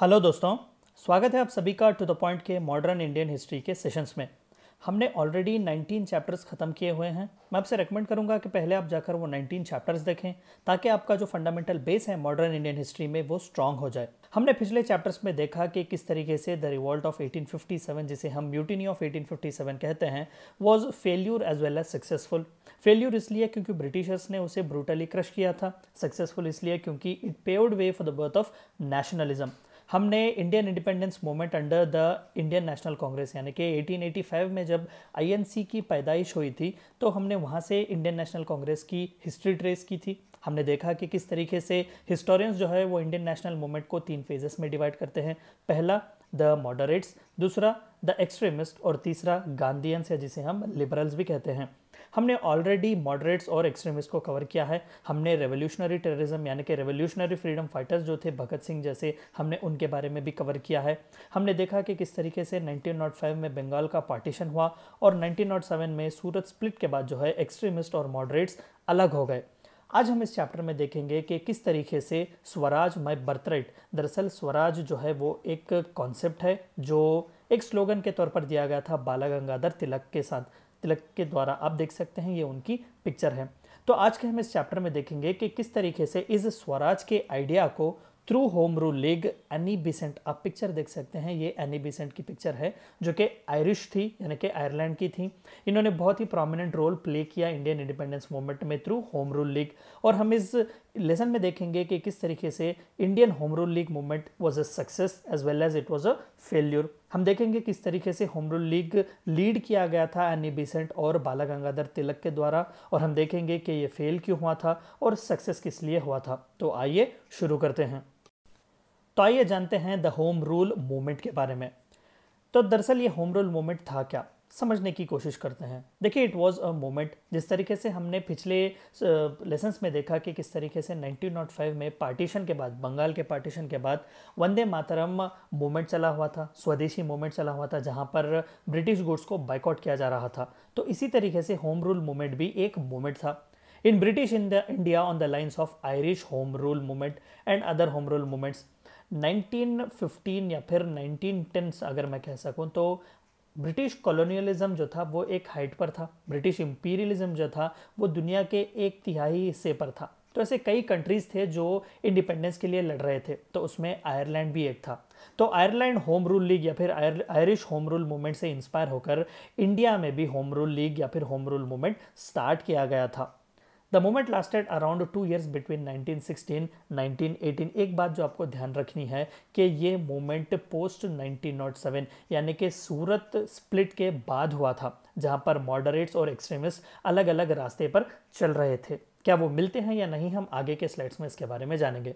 Hello दोस्तों स्वागत है आप सभी का टू द पॉइंट के मॉडर्न इंडियन हिस्ट्री के सेशंस में हमने ऑलरेडी 19 चैप्टर्स ख़त्म किए हुए हैं मैं आपसे रेकमेंड करूंगा कि पहले आप जाकर वो 19 चैप्टर्स देखें ताकि आपका जो फंडामेंटल बेस है मॉडर्न इंडियन हिस्ट्री में वो स्ट्रांग हो जाए हमने पिछले चैप्टर्स में देखा कि किस तरीके से द रिवॉल्ट ऑफ 1857 जिसे हम म्यूटिनी ऑफ 1857 कहते हैं was failure as well as successful failure इसलिए क्योंकि ब्रिटिशर्स ने उसे ब्रूटली क्रश किया था सक्सेसफुल इसलिए क्योंकि it paved way for the birth of nationalism हमने Indian independence movement under the Indian National Congress यानी कि 1885 में जब आईएनसी की पैदाइश हुई थी तो हमने वहाँ से इंडियन नेशनल कांग्रेस की हिस्ट्री ट्रेस की थी हमने देखा कि किस तरीके से हिस्टोरियंस जो है वो इंडियन नेशनल मूवमेंट को तीन फेजेस में डिवाइड करते हैं पहला द मॉडरेट्स दूसरा द एक्सट्रीमिस्ट और तीसरा गांधीयंस या जिसे हम लिबरल्स भी कहते हैं हमने ऑलरेडी मॉडरेट्स और एक्सट्रीमिस्ट को कवर किया है हमने रेवोल्यूशनरी टेररिज्म यानी कि रेवोल्यूशनरी फ्रीडम फाइटर्स जो थे भगत सिंह जैसे हमने उनके बारे में भी कवर किया है हमने देखा कि किस तरीके से 1905 में बंगाल का पार्टीशन हुआ और 1907 में सूरत स्प्लिट के बाद जो है एक्सट्रीमिस्ट और मॉडरेट्स अलग हो गए आज हम इस चैप्टर में देखेंगे कि किस तरीके से स्वराज माई बर्थराइट दरअसल स्वराज जो है वो एक कॉन्सेप्ट है जो एक स्लोगन के तौर पर दिया गया था बाला गंगाधर तिलक के साथ तिलक के द्वारा आप देख सकते हैं ये उनकी पिक्चर है तो आज के हम इस चैप्टर में देखेंगे कि किस तरीके से इस स्वराज के आइडिया को through home rule league Annie Besant आप पिक्चर देख सकते हैं ये एनी बिसेंट की पिक्चर है जो कि आयरिश थी यानी कि आयरलैंड की थी इन्होंने बहुत ही प्रोमिनेंट रोल प्ले किया इंडियन इंडिपेंडेंस मूवमेंट में थ्रू होम रूल लीग और हम इस लेसन में देखेंगे कि किस तरीके से Indian home rule league movement was a success as well as it was a failure हम देखेंगे किस तरीके से होम रूल लीग लीड किया गया था एनी बिसेंट और बाला गंगाधर तिलक के द्वारा और हम देखेंगे कि ये फेल क्यों हुआ था और सक्सेस किस लिए हुआ था तो आइए शुरू करते हैं तो आइए जानते हैं द होम रूल मूवमेंट के बारे में तो दरअसल ये होम रूल मूवमेंट था क्या समझने की कोशिश करते हैं देखिए इट वॉज़ अ मोमेंट जिस तरीके से हमने पिछले लेसन्स में देखा कि किस तरीके से 1905 में पार्टीशन के बाद बंगाल के पार्टीशन के बाद वंदे मातरम मूवमेंट चला हुआ था स्वदेशी मूवमेंट चला हुआ था जहां पर ब्रिटिश गुड्स को बाइकआउट किया जा रहा था तो इसी तरीके से होम रूल मूवमेंट भी एक मूवमेंट था in British in the India on the lines of Irish home rule Movement and other home rule Movements 1915 या फिर 1910 अगर मैं कह सकूं तो ब्रिटिश कॉलोनियलिज्म जो था वो एक हाइट पर था ब्रिटिश इम्पीरियलिज्म जो था वो दुनिया के एक तिहाई हिस्से पर था तो ऐसे कई कंट्रीज़ थे जो इंडिपेंडेंस के लिए लड़ रहे थे तो उसमें आयरलैंड भी एक था तो आयरलैंड होम रूल लीग या फिर आयरिश होम रूल मूवमेंट से इंस्पायर होकर इंडिया में भी होम रूल लीग या फिर होम रूल मूवमेंट स्टार्ट किया गया था the moment lasted around two years between 1916 1918 एक बात जो आपको ध्यान रखनी है कि ये मोमेंट पोस्ट 1907 यानी कि सूरत स्प्लिट के बाद हुआ था जहाँ पर मॉडरेट्स और एक्सट्रीमिस्ट अलग अलग रास्ते पर चल रहे थे क्या वो मिलते हैं या नहीं हम आगे के स्लाइड्स में इसके बारे में जानेंगे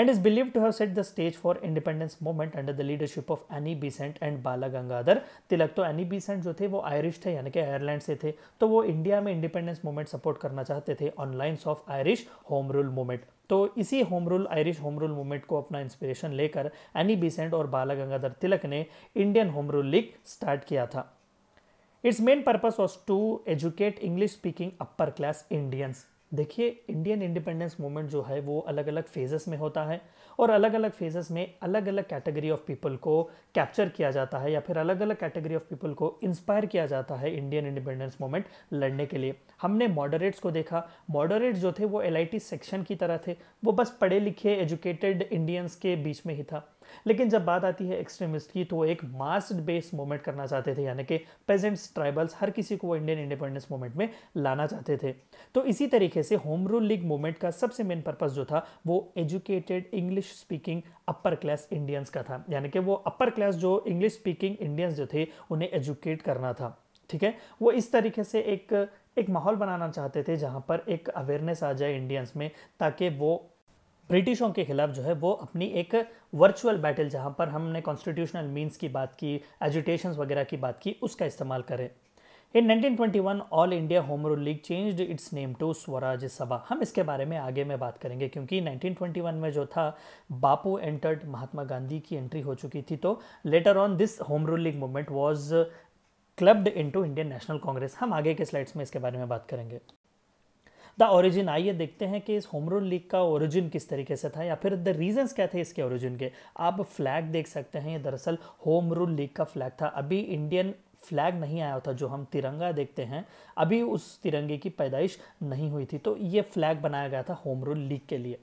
and is believed to have set the stage for independence movement under the leadership of Annie Besant and Bala Gangadhar Tilak तो एनी बीसेंट जो थे वो Irish थे यानी कि आयरलैंड से थे तो वो इंडिया में इंडिपेंडेंस मूवमेंट सपोर्ट करना चाहते थे on lines of Irish home rule movement तो इसी home rule Irish home rule movement को अपना इंस्पिरेशन लेकर एनी बीसेंट और बाला गंगाधर तिलक ने Indian home rule League start किया था its main purpose was to educate English speaking upper class Indians देखिए इंडियन इंडिपेंडेंस मूवमेंट जो है वो अलग अलग फेजेस में होता है और अलग अलग फेजेस में अलग अलग कैटेगरी ऑफ पीपल को कैप्चर किया जाता है या फिर अलग अलग कैटेगरी ऑफ पीपल को इंस्पायर किया जाता है इंडियन इंडिपेंडेंस मूवमेंट लड़ने के लिए हमने मॉडरेट्स को देखा मॉडरेट्स जो थे वो एल सेक्शन की तरह थे वो बस पढ़े लिखे एजुकेटेड इंडियंस के बीच में ही था लेकिन जब बात आती है एक्सट्रीमिस्ट की तो एक मास्ड बेस्ड मूवमेंट करना चाहते थे यानी कि पेजेंट्स ट्राइबल्स हर किसी को वो इंडियन इंडिपेंडेंस मूवमेंट में लाना चाहते थे तो इसी तरीके से होम रूल लीग मूवमेंट का सबसे मेन पर्पस जो था वो educated English speaking upper class Indians का था यानी कि वो अपर क्लास जो इंग्लिश स्पीकिंग इंडियंस जो थे उन्हें एजुकेट करना था ठीक है वो इस तरीके से एक एक माहौल बनाना चाहते थे जहाँ पर एक अवेयरनेस आ जाए इंडियंस में ताकि वो ब्रिटिशों के खिलाफ जो है वो अपनी एक वर्चुअल बैटल जहाँ पर हमने कॉन्स्टिट्यूशनल मीन्स की बात की एजुटेशन वगैरह की बात की उसका इस्तेमाल करें in 1921 all India Home rule League changed its name to Swaraj Sabha हम इसके बारे में आगे में बात करेंगे क्योंकि 1921 में जो था बापू एंटर्ड महात्मा गांधी की एंट्री हो चुकी थी तो later on this Home rule league movement was clubbed into Indian National Congress हम आगे के स्लाइड्स में इसके बारे में बात करेंगे द ओरिजिन आइए देखते हैं कि इस होम रूल लीग का ओरिजिन किस तरीके से था या फिर द रीजंस क्या थे इसके ओरिजिन के आप फ्लैग देख सकते हैं ये दरअसल होम रूल लीग का फ्लैग था अभी इंडियन फ्लैग नहीं आया था जो हम तिरंगा देखते हैं अभी उस तिरंगे की पैदाइश नहीं हुई थी तो ये फ्लैग बनाया गया था होम रूल लीग के लिए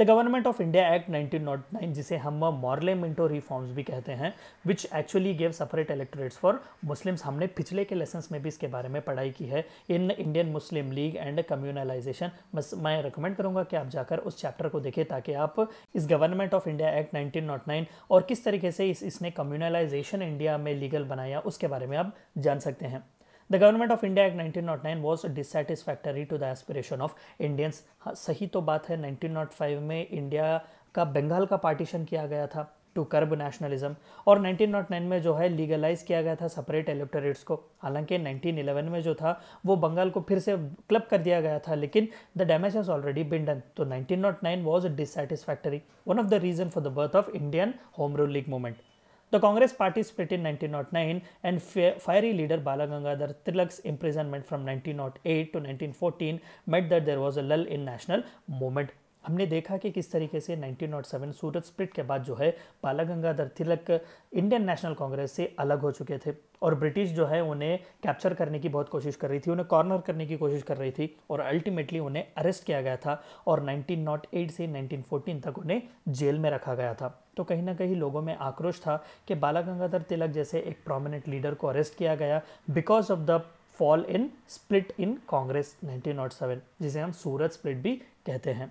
the Government of India Act 1909 जिसे हम मॉर्ले मिंटो रिफॉर्म्स भी कहते हैं which actually gave separate electorates for Muslims हमने पिछले के लेसन्स में भी इसके बारे में पढ़ाई की है in Indian Muslim League and communalization बस मैं रिकमेंड करूंगा कि आप जाकर उस चैप्टर को देखें ताकि आप इस Government of India Act nineteen और किस तरीके से इस इसने कम्युनलाइजेशन इंडिया में लीगल बनाया उसके बारे में आप जान सकते हैं the of India Act nineteen not nine was dissatisfactory to the aspiration of Indians सही तो बात है नाइनटीन नॉट फाइव में इंडिया का बंगाल का पार्टीशन किया गया था टू कर्ब नेशनलिज्म और 1909 में जो है लीगलाइज किया गया था सेपरेट इलेक्टोरेट्स को हालांकि 1911 में जो था वो बंगाल को फिर से क्लब कर दिया गया था लेकिन the damage has already been done तो 1909 was dissatisfactory one of the reason for the birth of Indian home rule league movement The Congress party split in 1909 and fiery leader Bala Gangadhar Tilak's imprisonment from 1908 to 1914 meant that there was a lull in national movement हमने देखा कि किस तरीके से 1907 सूरत split के बाद जो है Bala Gangadhar Tilak Indian National Congress से अलग हो चुके थे और ब्रिटिश जो है उन्हें कैप्चर करने की बहुत कोशिश कर रही थी उन्हें कॉर्नर करने की कोशिश कर रही थी और अल्टीमेटली उन्हें अरेस्ट किया गया था और 1908 से 1914 तक उन्हें जेल में रखा गया था तो कहीं ना कहीं लोगों में आक्रोश था कि बाला गंगाधर तिलक जैसे एक प्रोमिनेंट लीडर को अरेस्ट किया गया because of the fall in split in Congress 1907 जिसे हम सूरत स्प्लिट भी कहते हैं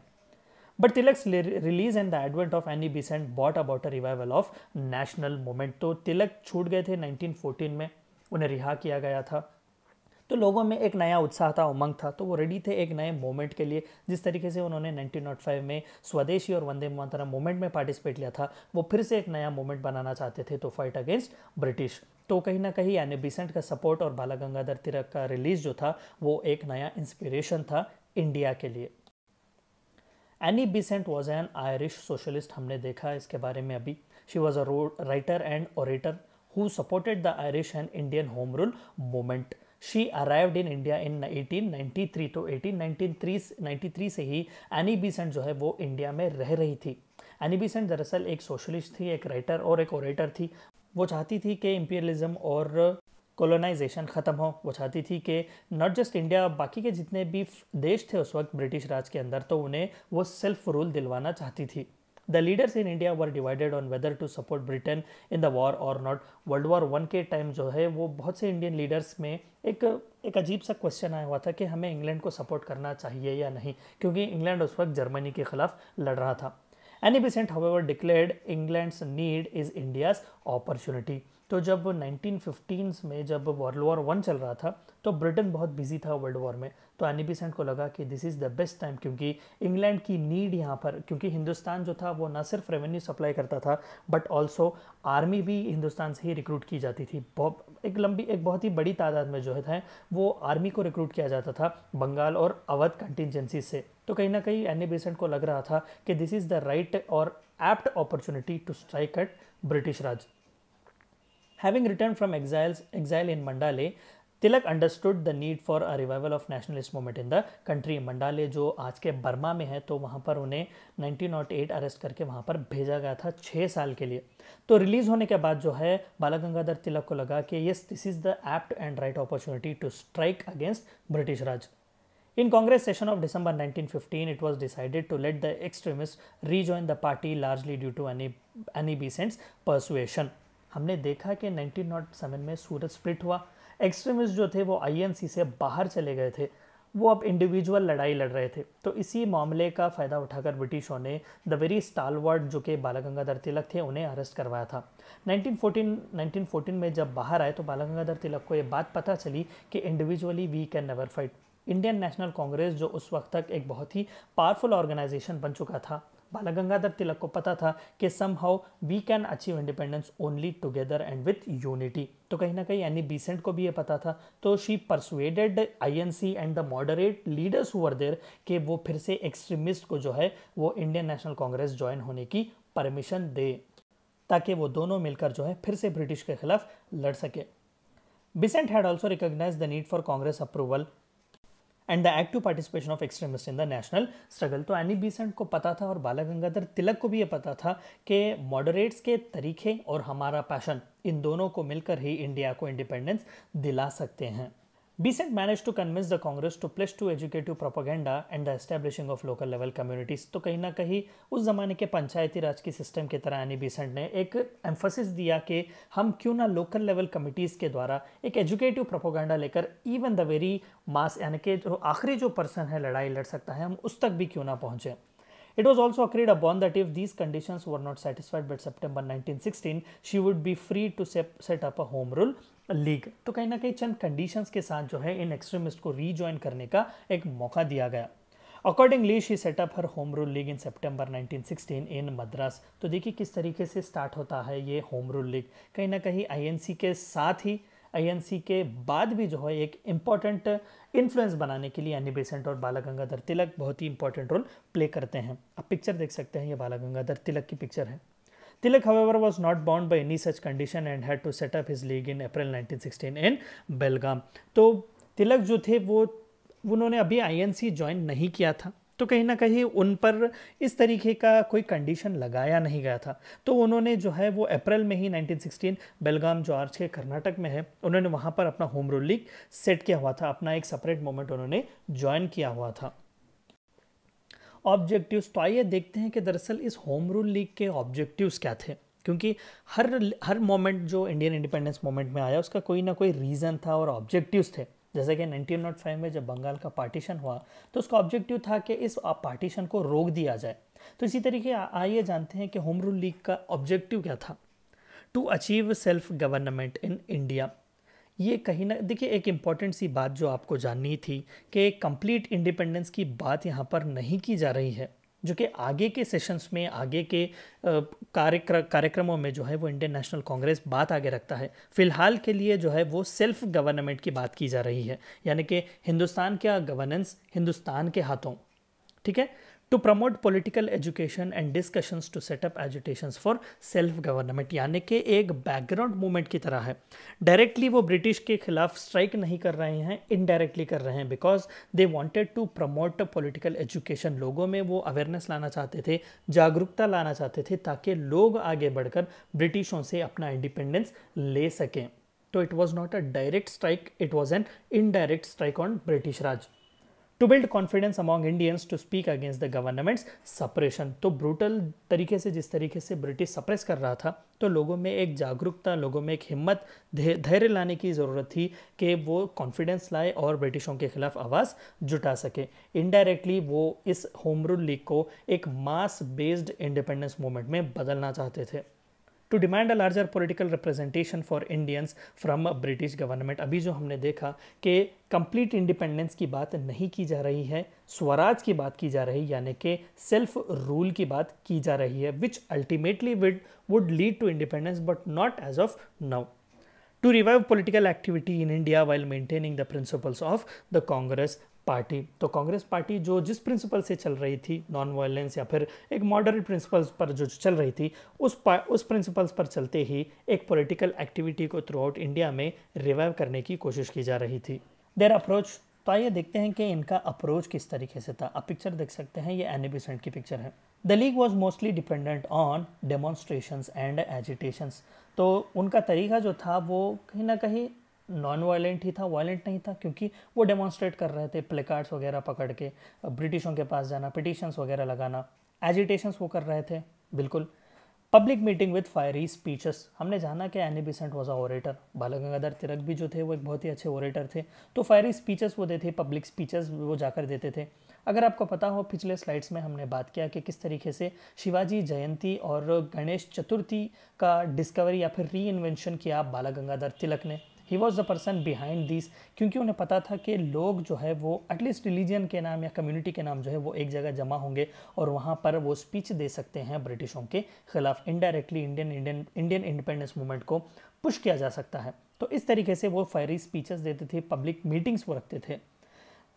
but Tilak's release and the advent of Annie Besant brought about a revival of national moment तो तिलक छूट गए थे 1914 में उन्हें रिहा किया गया था तो लोगों में एक नया उत्साह था उमंग था तो वो रेडी थे एक नए मोमेंट के लिए जिस तरीके से उन्होंने 1905 में स्वदेशी और वंदे मातरम मूवमेंट में पार्टिसिपेट लिया था वो फिर से एक नया मूवमेंट बनाना चाहते थे तो फाइट अगेंस्ट ब्रिटिश तो कहीं ना कहीं यानी बिसेंट का सपोर्ट और बाला गंगाधर तिरक का रिलीज जो था वो एक नया इंस्पिरेशन था इंडिया के लिए Annie Besant was an Irish socialist हमने देखा इसके बारे में अभी she was a writer and orator who supported the Irish and Indian home Rule moment she arrived in India in 1893 तो 1893 93 से ही एनी बीसेंट जो है वो इंडिया में रह रही थी एनी बीसेंट दरअसल एक सोशलिस्ट थी एक राइटर और एक ओरेटर थी वो चाहती थी कि इम्पीरियलिज्म और कॉलोनाइजेशन ख़त्म हो वो चाहती थी कि नॉट जस्ट इंडिया बाकी के जितने भी देश थे उस वक्त ब्रिटिश राज के अंदर तो उन्हें वो सेल्फ रूल दिलवाना चाहती थी The leaders in India were divided on whether to support Britain in the war or not. World War One के टाइम जो है वो बहुत से इंडियन लीडर्स में एक एक अजीब सा क्वेश्चन आया हुआ था कि हमें इंग्लैंड को सपोर्ट करना चाहिए या नहीं क्योंकि इंग्लैंड उस वक्त जर्मनी के खिलाफ लड़ रहा था Annie Besant however declared England's need is India's opportunity तो जब 1915s में जब वर्ल्ड वॉर वन चल रहा था तो ब्रिटेन बहुत बिजी था वर्ल्ड वॉर में तो एनी बेसेंट को लगा कि this is the best time क्योंकि इंग्लैंड की नीड यहाँ पर क्योंकि हिंदुस्तान जो था वो ना सिर्फ रेवेन्यू सप्लाई करता था बट ऑल्सो आर्मी भी हिंदुस्तान से ही रिक्रूट की जाती थी एक लंबी एक बहुत ही बड़ी तादाद में जो है वो आर्मी को रिक्रूट किया जाता था बंगाल और अवध कंटिजेंसी से तो कहीं ना कहीं एनी बेसेंट को लग रहा था कि दिस इज़ द राइट और apt opportunity to strike at British Raj having return from exiles exile in Mandalay Tilak understood the need for a revival of nationalist movement in the country Mandalay जो आज के Burma में है तो वहाँ पर उन्हें 1908 अरेस्ट करके वहाँ पर भेजा गया था छः साल के लिए तो रिलीज़ होने के बाद जो है बाला गंगाधर तिलक को लगा कि yes this is the apt and right opportunity to strike against British Raj in Congress session of December 1915, it decided to let the extremist rejoin the party largely due to Annie Annie Besant's persuasion हमने देखा कि 1907 में सूरत split हुआ extremist जो थे वो INC से बाहर चले गए थे वो अब इंडिविजुअल लड़ाई लड़ रहे थे तो इसी मामले का फ़ायदा उठाकर ब्रिटिशों ने द वेरी स्टालवर्ड जो कि बाला गंगाधर तिलक थे उन्हें अरेस्ट करवाया था 1914 1914 में जब बाहर आए तो बाला गंगाधर तिलक को ये बात पता चली कि individually we can never fight Indian National Congress जो उस वक्त तक एक बहुत ही पावरफुल ऑर्गेनाइजेशन बन चुका था बाला गंगाधर तिलक को पता था कि somehow we can achieve independence only together and with unity तो कहीं ना कहीं एनी बीसेंट को भी ये पता था तो she persuaded INC and the moderate leaders हुआ देर कि वो फिर से एक्सट्रीमिस्ट को जो है वो इंडियन नेशनल कांग्रेस ज्वाइन होने की परमिशन दे ताकि वो दोनों मिलकर जो है फिर से ब्रिटिश के खिलाफ लड़ सके Besant had also recognise the need for Congress approval and the active participation of extremist in the national struggle तो एनी बीसेंट को पता था और बाला गंगाधर तिलक को भी ये पता था कि मॉडरेट्स के तरीके और हमारा पैशन इन दोनों को मिलकर ही इंडिया को इंडिपेंडेंस दिला सकते हैं Besant e managed to convince the Congress to pledge to educative propaganda and the establishing of local level communities. तो कहीं ना कहीं उस ज़माने के पंचायती राज की सिस्टम की तरह एनी बीसेंट e ने एक एम्फोसिस दिया कि हम क्यों ना लोकल लेवल कमिटीज़ के द्वारा एक एजुकेटिव प्रोपोगंडा लेकर इवन द वेरी मास यानी कि जो आखिरी जो पर्सन है लड़ाई लड़ सकता है हम उस तक भी क्यों ना पहुँचें It was also agreed upon that if these conditions were not satisfied by September 1916, she would be free to set up a home rule League तो कहीं ना कहीं चंद कंडीशंस के साथ जो है इन एक्सट्रीमिस्ट को रीजॉइन करने का एक मौका दिया गया accordingly she set up her Home rule League in सितंबर 1916 इन मद्रास तो देखिए किस तरीके से स्टार्ट होता है ये होम रूल लीग कहीं ना कहीं आईएनसी के साथ ही आईएनसी के बाद भी जो है एक इम्पॉर्टेंट इन्फ्लुएंस बनाने के लिए एनी बेसेंट और बाला गंगाधर तिलक बहुत ही इंपॉर्टेंट रोल प्ले करते हैं आप पिक्चर देख सकते हैं ये बाला गंगाधर तिलक की पिक्चर है Tilak however was not bound by any such condition and had to set up his league in April nineteen sixteen in Belgaum तो तिलक जो थे वो उन्होंने अभी आईएनसी ज्वाइन नहीं किया था तो कहीं ना कहीं उन पर इस तरीके का कोई कंडीशन लगाया नहीं गया था तो उन्होंने जो है वो अप्रैल में ही 1916 बेलगाम जो आज के कर्नाटक में है उन्होंने वहाँ पर अपना होम रूल लीग सेट किया हुआ था अपना एक सेपरेट मोमेंट उन्होंने ज्वाइन किया हुआ था ऑब्जेक्टिव्स तो आइए देखते हैं कि दरअसल इस होम रूल लीग के ऑब्जेक्टिव्स क्या थे क्योंकि हर हर मोमेंट जो इंडियन इंडिपेंडेंस मोमेंट में आया उसका कोई ना कोई रीज़न था और ऑब्जेक्टिव्स थे जैसे कि 1905 में जब बंगाल का पार्टीशन हुआ तो उसका ऑब्जेक्टिव था कि इस पार्टीशन को रोक दिया जाए तो इसी तरीके आइए जानते हैं कि होम रूल लीग का ऑब्जेक्टिव क्या था to achieve self government in India ये कहीं ना देखिए एक इम्पॉर्टेंट सी बात जो आपको जाननी थी कि कंप्लीट इंडिपेंडेंस की बात यहाँ पर नहीं की जा रही है जो कि आगे के सेशंस में आगे के कार्यक्र कार्यक्रमों में जो है वो इंडियन नेशनल कांग्रेस बात आगे रखता है फिलहाल के लिए जो है वो सेल्फ गवर्नमेंट की बात की जा रही है यानी कि हिंदुस्तान का गवर्नेंस हिंदुस्तान के हाथों ठीक है to promote political education and discussions to set up agitations for self government यानी कि एक बैकग्राउंड मूवमेंट की तरह है डायरेक्टली वो ब्रिटिश के खिलाफ स्ट्राइक नहीं कर रहे हैं इनडायरेक्टली कर रहे हैं because they wanted to promote political education लोगों में वो अवेयरनेस लाना चाहते थे जागरूकता लाना चाहते थे ताकि लोग आगे बढ़कर ब्रिटिशों से अपना इंडिपेंडेंस ले सकें तो it was not a direct strike it was an indirect strike on British Raj to build confidence among Indians to speak against the government's suppression. तो ब्रूटल तरीके से जिस तरीके से ब्रिटिश सप्रेस कर रहा था तो लोगों में एक जागरूकता लोगों में एक हिम्मत धैर्य लाने की ज़रूरत थी कि वो कॉन्फिडेंस लाए और ब्रिटिशों के खिलाफ आवाज़ जुटा सके इनडायरेक्टली वो इस होम रूल लीग को एक मास बेस्ड इंडिपेंडेंस मूवमेंट में बदलना चाहते थे to demand a larger representation representation for Indians a British government अभी जो हमने देखा कि कंप्लीट इंडिपेंडेंस की बात नहीं की जा रही है स्वराज की बात की जा रही है यानी कि सेल्फ रूल की बात की जा रही है which ultimately would would lead to independence but not as of now. to revive political activity in India while maintaining the principles of the Congress party तो कांग्रेस पार्टी जो जिस प्रिंसिपल से चल रही थी नॉन वायलेंस या फिर एक मॉडरेट प्रिंसिपल्स पर जो चल रही थी उस उस प्रिंसिपल्स पर चलते ही एक पॉलिटिकल एक्टिविटी को थ्रू आउट इंडिया में रिवाइव करने की कोशिश की जा रही थी देर अप्रोच तो आइए देखते हैं कि इनका अप्रोच किस तरीके से था आप पिक्चर देख सकते हैं ये एनी की पिक्चर है the league was mostly dependent on demonstration and agitations तो उनका तरीका जो था वो कहीं ना कहीं नॉन वायलेंट ही था वायलेंट नहीं था क्योंकि वो डेमोन्स्ट्रेट कर रहे थे प्लेकार्ड्स वगैरह पकड़ के ब्रिटिशों के पास जाना पिटिशंस वगैरह लगाना एजिटेशंस वो कर रहे थे बिल्कुल public meeting with fiery speeches हमने जाना कि Annie Besant was a orator Bala Gangadhar Tilak भी जो थे वो एक बहुत ही अच्छे ऑरेटर थे तो फायरी स्पीचेस वो देते पब्लिक स्पीचेस वो जाकर देते थे अगर आपको पता हो पिछले स्लाइड्स में हमने बात किया कि किस तरीके से शिवाजी जयंती और गणेश चतुर्थी का डिस्कवरी या फिर री किया बाला गंगाधर तिलक ने ही was the person behind this क्योंकि उन्हें पता था कि लोग जो है वो एटलीस्ट रिलीजन के नाम या कम्युनिटी के नाम जो है वो एक जगह जमा होंगे और वहाँ पर वो स्पीच दे सकते हैं ब्रिटिशों के खिलाफ indirectly Indian Indian Indian independence movement को पुश किया जा सकता है तो इस तरीके से वो फायरी स्पीचेस देते थे पब्लिक मीटिंग्स वो रखते थे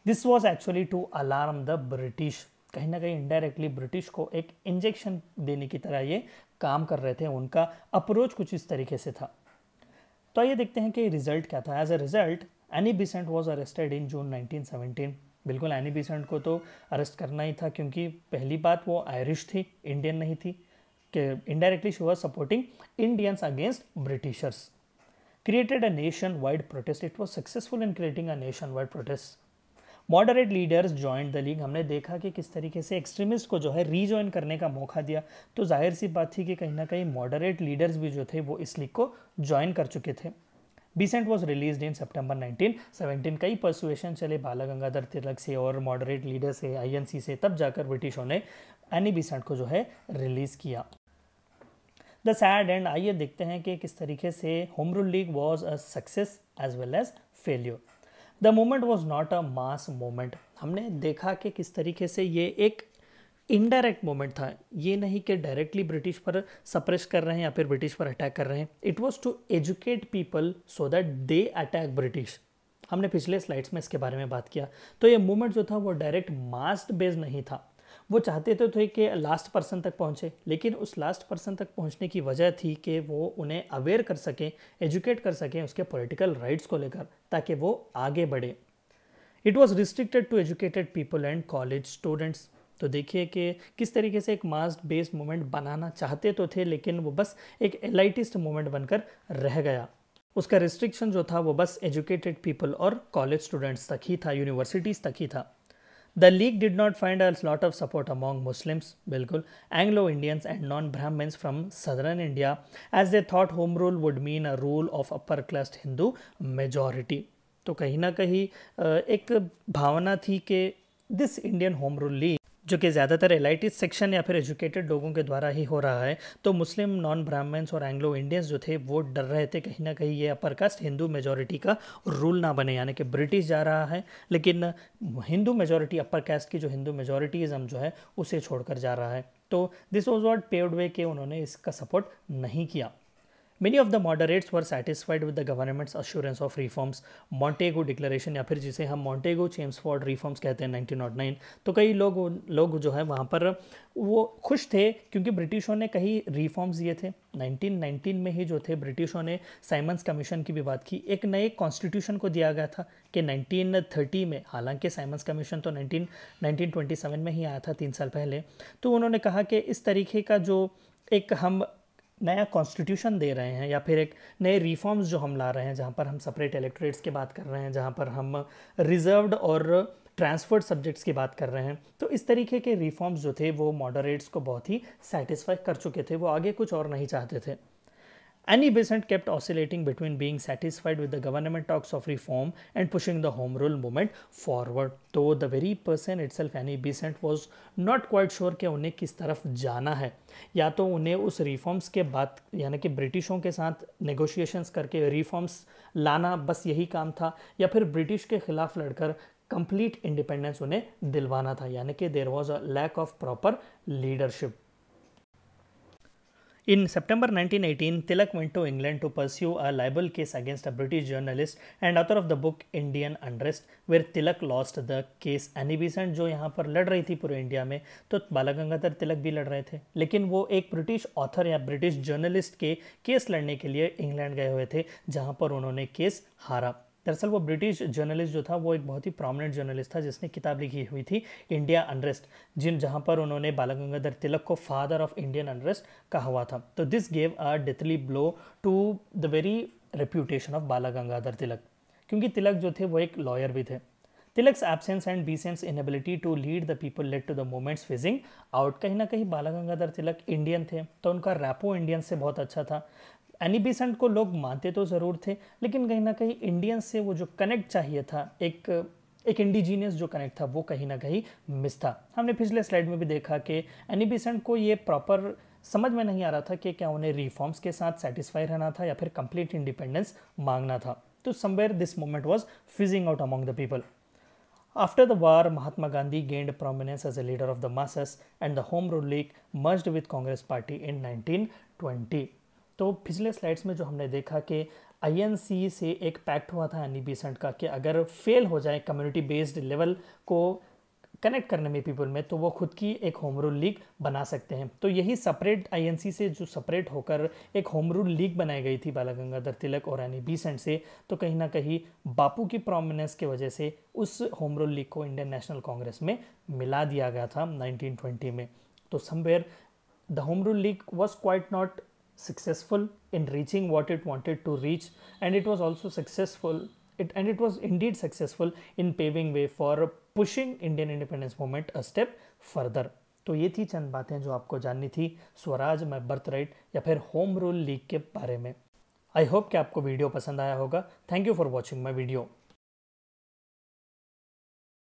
this was actually to alarm the British कहीं ना कहीं इनडायरेक्टली ब्रिटिश को एक इंजेक्शन देने की तरह ये काम कर रहे थे उनका अप्रोच कुछ इस तरीके से था तो आइए देखते हैं कि रिजल्ट क्या था as a result Annie Besant was arrested in June 1917 बिल्कुल एनी बिसेंट को तो अरेस्ट करना ही था क्योंकि पहली बात वो आयरिश थी इंडियन नहीं थी कि indirectly she was supporting Indians against Britishers created a nation wide protest it was successful in creating a nation wide protest moderate leaders join the league हमने देखा कि किस तरीके से एक्सट्रीमिस्ट को जो है रीजॉइन करने का मौका दिया तो जाहिर सी बात थी कि कहीं ना कहीं मॉडरेट लीडर्स भी जो थे वो इस लीग को ज्वाइन कर चुके थे Besant was release in nineteen 1917 कई परसुएशन चले बाला गंगाधर तिलक से और मॉडरेट लीडर से आईएनसी से तब जाकर ब्रिटिशों ने एनी बीसेंट को जो है रिलीज़ किया द सैड एंड आइए देखते हैं कि किस तरीके से Home Rule League was a success as well as failure the moment was not a mass moment हमने देखा कि किस तरीके से ये एक इनडायरेक्ट मोमेंट था ये नहीं कि डायरेक्टली ब्रिटिश पर सप्रेस कर रहे हैं या फिर ब्रिटिश पर अटैक कर रहे हैं it was to educate people so that they attack British हमने पिछले स्लाइड्स में इसके बारे में बात किया तो ये मूवमेंट जो था वो डायरेक्ट मास्ट बेस्ड नहीं था वो चाहते तो थे कि लास्ट पर्सन तक पहुँचे लेकिन उस लास्ट पर्सन तक पहुँचने की वजह थी कि वो उन्हें अवेयर कर सकें एजुकेट कर सकें उसके पॉलिटिकल राइट्स को लेकर ताकि वो आगे बढ़े it was restricted to educated people and college students तो देखिए कि किस तरीके से एक मास बेस्ड मूवमेंट बनाना चाहते तो थे लेकिन वो बस एक एलाइटिस्ट मूवमेंट बनकर रह गया उसका रिस्ट्रिक्शन जो था वो बस एजुकेटेड पीपल और कॉलेज स्टूडेंट्स तक ही था यूनिवर्सिटीज़ तक ही था The league did not find a lot of support among Muslims, Bilkul, Anglo-Indians and non-Brahmins from southern India as they thought home rule would mean a rule of upper class Hindu majority. तो कहीं ना कहीं एक भावना थी कि this Indian home rule जो कि ज़्यादातर एलाइटिस सेक्शन या फिर एजुकेटेड लोगों के द्वारा ही हो रहा है तो मुस्लिम नॉन ब्राह्मण्स और एंग्लो इंडियंस जो थे वो डर रहे थे कहीं ना कहीं ये अपर कास्ट हिंदू मेजोरिटी का रूल ना बने यानी कि ब्रिटिश जा रहा है लेकिन हिंदू मेजोरिटी अपर कास्ट की जो हिंदू मेजोरिटीज़म जो है उसे छोड़कर जा रहा है तो this was what paved way के उन्होंने इसका सपोर्ट नहीं किया many of the moderates were satisfied with the government's assurance of reforms Montagu declaration या फिर जिसे हम मॉन्टेगो चेम्स फॉर्ड रिफॉर्म्स कहते हैं नाइन oh तो कई लोग लोग जो है वहाँ पर वो खुश थे क्योंकि ब्रिटिशों ने कई रिफॉर्म्स दिए थे 1919 में ही जो थे ब्रिटिशों ने साइमंस कमीशन की भी बात की एक नए कॉन्स्टिट्यूशन को दिया गया था कि 1930 में हालांकि साइमंस कमीशन तो 19 1927 में ही आया था तीन साल पहले तो उन्होंने कहा कि इस तरीके का जो एक हम नया कॉन्स्टिट्यूशन दे रहे हैं या फिर एक नए रिफॉर्म्स जो हम ला रहे हैं जहाँ पर हम सेपरेट इलेक्ट्रेट्स की बात कर रहे हैं जहाँ पर हम रिजर्व्ड और ट्रांसफर्ड सब्जेक्ट्स की बात कर रहे हैं तो इस तरीके के रिफॉर्म्स जो थे वो मॉडरेट्स को बहुत ही सेटिस्फाई कर चुके थे वो आगे कुछ और नहीं चाहते थे any business kept oscillating between being satisfied with the government talks of reform and pushing the Home Rule movement forward. तो the very person itself any business was not quite sure ke unhe kis taraf jana hai ya to unhe us reforms ke baad yani ki britishon ke sath negotiations karke reforms lana bas yahi kaam tha ya फिर british ke khilaf ladkar complete independence unhe dilwana tha yani ki there was a lack of proper leadership In September 1918, Tilak went to England to pursue a libel case against a British journalist and author of the book Indian Unrest, where Tilak lost the case. Annie Besant जो यहाँ पर लड़ रही थी पूरे India में तो बाला गंगाधर तिलक भी लड़ रहे थे लेकिन वो एक ब्रिटिश ऑथर या ब्रिटिश जर्नलिस्ट के केस लड़ने के लिए इंग्लैंड गए हुए थे जहाँ पर उन्होंने केस हारा दरअसल वो ब्रिटिश जर्नलिस्ट जो था वो एक बहुत ही प्रोमिनेंट जर्नलिस्ट था जिसने किताब लिखी हुई थी इंडिया अनरेस्ट जिन जहाँ पर उन्होंने बाला गंगाधर तिलक को फादर ऑफ इंडियन अनरेस्ट कहा हुआ था तो this gave a deathly blow to the very reputation of Bala Gangadhar Tilak क्योंकि तिलक जो थे वो एक लॉयर भी थे Tilak's absence and Besant's inability to lead the people led to the moment's phasing out कहीं ना कहीं बाला गंगाधर तिलक इंडियन थे तो उनका रैपो इंडियन से बहुत अच्छा था एनी बेसेंट को लोग मानते तो ज़रूर थे लेकिन कहीं ना कहीं इंडियंस से वो जो कनेक्ट चाहिए था एक एक इंडिजीनियस जो कनेक्ट था वो कहीं ना कहीं मिस था हमने पिछले स्लाइड में भी देखा कि एनी बेसेंट को ये प्रॉपर समझ में नहीं आ रहा था कि क्या उन्हें रिफॉर्म्स के साथ सेटिस्फाई रहना था या फिर कंप्लीट इंडिपेंडेंस मांगना था तो somewhere this moment was fizzing out among the people After the war, Mahatma Gandhi gained prominence as a leader of the masses and the Home Rule League merged with Congress Party in twenty तो पिछले slides में जो हमने देखा कि INC से एक pact हुआ था एनईबीसेंट e का कि अगर फेल हो जाए कम्युनिटी बेस्ड लेवल को कनेक्ट करने में पीपल में तो वो खुद की एक होम रूल लीग बना सकते हैं तो यही सेपरेट आईएनसी से जो सेपरेट होकर एक होम रूल लीग बनाई गई थी बाला गंगाधर तिलक और एनी बीसेंट e से तो कहीं ना कहीं बापू की प्रोमिनेंस की वजह से उस होम रूल लीग को इंडियन नेशनल कांग्रेस में मिला दिया गया था 1920 में तो somewhere the Home rule League was quite not successful in reaching what it wanted to reach and it was also successful it, and it was indeed successful in paving way for pushing Indian independence movement a step further. तो ये थी चंद बातें जो आपको जाननी थी स्वराज में birth right या फिर होम रूल लीग के बारे में आई होप कि आपको वीडियो पसंद आया होगा thank you for watching my video